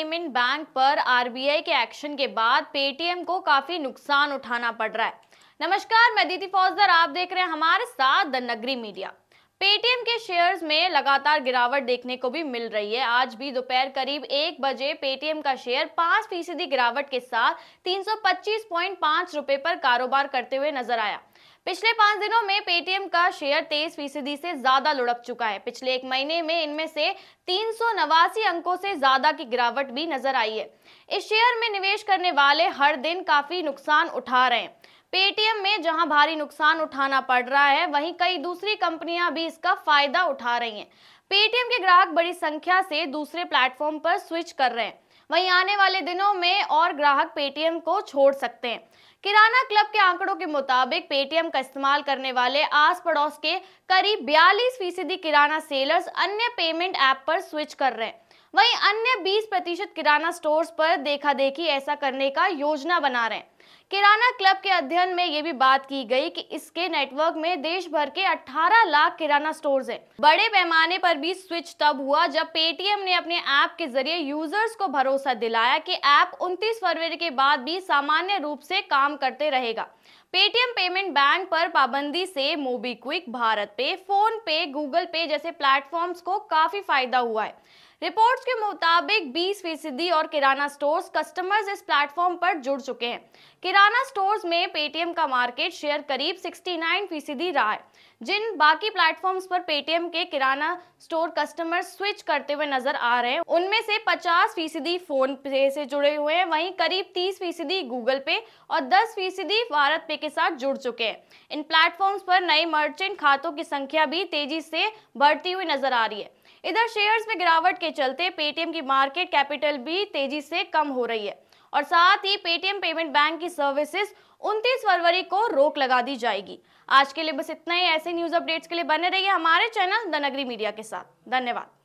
Payment bank पर RBI के action के बाद पेटीएम को काफी नुकसान उठाना पड़ रहा है नमस्कार मैं दीदी फौजदार आप देख रहे हैं हमारे साथ द नगरी मीडिया पेटीएम के शेयर्स में लगातार गिरावट देखने को भी मिल रही है आज भी दोपहर करीब एक बजे पेटीएम का शेयर पांच फीसदी गिरावट के साथ 325.5 रुपए पर कारोबार करते हुए नजर आया पिछले पांच दिनों में पेटीएम का शेयर तेईस फीसदी से ज्यादा लुढ़क चुका है पिछले एक महीने में इनमें से तीन अंकों से ज्यादा की गिरावट भी नजर आई है इस शेयर में निवेश करने वाले हर दिन काफी नुकसान उठा रहे हैं पेटीएम में जहां भारी नुकसान उठाना पड़ रहा है वहीं कई दूसरी कंपनियां भी इसका फायदा उठा रही हैं पेटीएम के ग्राहक बड़ी संख्या से दूसरे प्लेटफॉर्म पर स्विच कर रहे हैं वहीं आने वाले दिनों में और ग्राहक पेटीएम को छोड़ सकते हैं किराना क्लब के आंकड़ों के मुताबिक पेटीएम का इस्तेमाल करने वाले आस पड़ोस के करीब बयालीस फीसदी किराना सेलर्स अन्य पेमेंट ऐप पर स्विच कर रहे हैं वहीं अन्य 20 प्रतिशत किराना स्टोर्स पर देखा देखी ऐसा करने का योजना बना रहे हैं किराना क्लब के अध्ययन में ये भी बात की गई कि इसके नेटवर्क में देश भर के 18 लाख किराना स्टोर्स हैं। बड़े पैमाने पर भी स्विच तब हुआ जब पेटीएम ने अपने ऐप के जरिए यूजर्स को भरोसा दिलाया कि ऐप 29 फरवरी के बाद भी सामान्य रूप से काम करते रहेगा पेटीएम पेमेंट बैंक पर पाबंदी से मोबीक्विक भारत पे फोन पे गूगल पे जैसे प्लेटफॉर्म्स को काफी फायदा हुआ है रिपोर्ट्स के मुताबिक 20 फीसदी और किराना स्टोर्स कस्टमर्स इस प्लेटफॉर्म पर जुड़ चुके हैं किराना स्टोर्स में पेटीएम का मार्केट शेयर करीब 69 फीसदी रहा है जिन बाकी प्लेटफॉर्म्स पर पेटीएम के किराना स्टोर कस्टमर स्विच करते हुए नजर आ रहे हैं उनमें से 50 फीसदी फोन पे से जुड़े हुए हैं वहीं करीब 30 फीसदी गूगल पे और 10 फीसदी भारत पे के साथ जुड़ चुके हैं इन प्लेटफॉर्म्स पर नए मर्चेंट खातों की संख्या भी तेजी से बढ़ती हुई नजर आ रही है इधर शेयर्स में गिरावट के चलते पेटीएम की मार्केट कैपिटल भी तेजी से कम हो रही है और साथ ही पेटीएम पेमेंट बैंक की सर्विसेज 29 फरवरी को रोक लगा दी जाएगी आज के लिए बस इतना ही ऐसे न्यूज अपडेट्स के लिए बने रहिए हमारे चैनल द नगरी मीडिया के साथ धन्यवाद